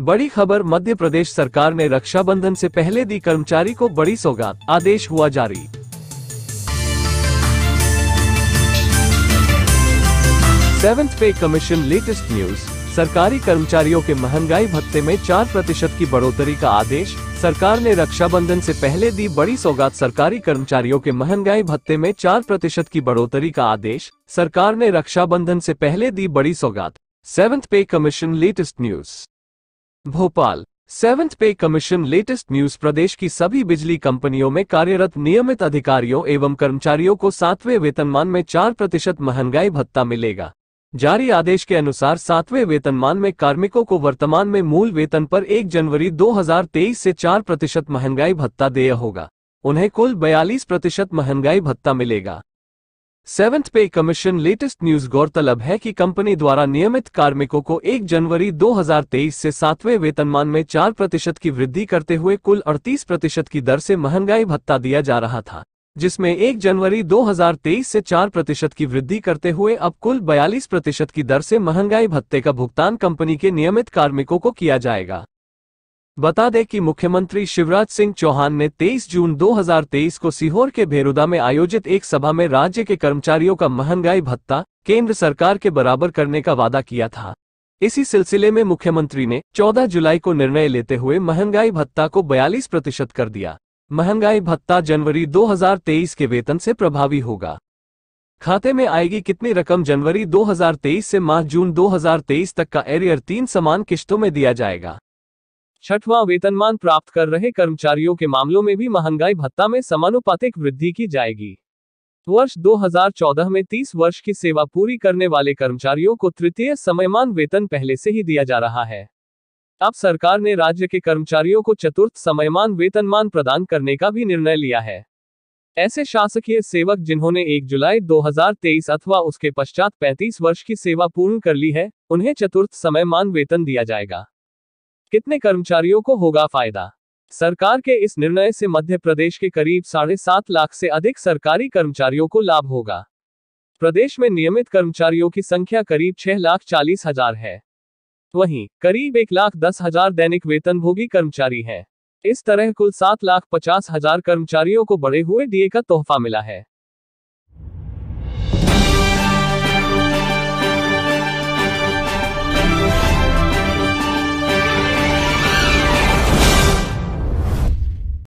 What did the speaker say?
बड़ी खबर मध्य प्रदेश सरकार ने रक्षाबंधन से पहले दी कर्मचारी को बड़ी सौगात आदेश हुआ जारी seventh pay commission latest news सरकारी कर्मचारियों के महंगाई भत्ते में चार प्रतिशत की बढ़ोतरी का आदेश सरकार ने रक्षाबंधन से पहले दी बड़ी सौगात सरकारी कर्मचारियों के महंगाई भत्ते में चार प्रतिशत की बढ़ोतरी का आदेश सरकार ने रक्षाबंधन से पहले दी बड़ी सौगात seventh pay commission latest news Bhopal seventh pay commission latest news प्रदेश की सभी बिजली कंपनियों में कार्यरत नियमित अधिकारियों एवं कर्मचारियों को सातवें वेतनमान में चार प्रतिशत महंगाई भत्ता मिलेगा जारी आदेश के अनुसार सातवें वेतनमान में कार्मिकों को वर्तमान में मूल वेतन पर 1 जनवरी 2023 से 4 प्रतिशत महंगाई भत्ता देय होगा उन्हें कुल 42 प्रतिशत महंगाई भत्ता मिलेगा seventh pay commission latest news गौरतलब है कि कंपनी द्वारा नियमित कार्मिकों को 1 जनवरी 2023 से सातवें वेतनमान में 4 प्रतिशत की वृद्धि करते हुए कुल 38 प्रतिशत की दर से महंगाई भत्ता दिया जा रहा था जिसमें 1 जनवरी 2023 से 4 प्रतिशत की वृद्धि करते हुए अब कुल 42 प्रतिशत की दर से महंगाई भत्ते का भुगतान कंपनी के नियमित कार्मिकों को किया जाएगा बता दें कि मुख्यमंत्री शिवराज सिंह चौहान ने 23 जून 2023 को सीहोर के भेरुदा में आयोजित एक सभा में राज्य के कर्मचारियों का महंगाई भत्ता केंद्र सरकार के बराबर करने का वादा किया था इसी सिलसिले में मुख्यमंत्री ने 14 जुलाई को निर्णय लेते हुए महंगाई भत्ता को 42 प्रतिशत कर दिया महंगाई भत्ता जनवरी 2023 के वेतन से प्रभावी होगा खाते में आएगी कितनी रकम जनवरी 2023 से माह जून 2023 तक का एरियर तीन समान किश्तों में दिया जाएगा छठवां वेतनमान प्राप्त कर रहे कर्मचारियों के मामलों में भी महंगाई भत्ता में समानुपातिक वृद्धि की जाएगी वर्ष 2014 में 30 वर्ष की सेवा पूरी करने वाले कर्मचारियों को तृतीय समयमान वेतन पहले से ही दिया जा रहा है अब सरकार ने राज्य के कर्मचारियों को चतुर्थ समयमान वेतनमान प्रदान करने का भी निर्णय लिया है ऐसे शासकीय सेवक जिन्होंने 1 जुलाई 2023 अथवा उसके पश्चात 35 वर्ष की सेवा पूर्ण कर ली है उन्हें चतुर्थ समयमान वेतन दिया जाएगा कितने कर्मचारियों को होगा फायदा सरकार के इस निर्णय से मध्य प्रदेश के करीब साढ़े सात लाख से अधिक सरकारी कर्मचारियों को लाभ होगा प्रदेश में नियमित कर्मचारियों की संख्या करीब छह लाख चालीस हजार है वहीं करीब एक लाख दस हजार दैनिक वेतनभोगी कर्मचारी हैं इस तरह कुल सात लाख पचास हजार कर्मचारियों को बढ़े हुए डीए का तोहफा मिला है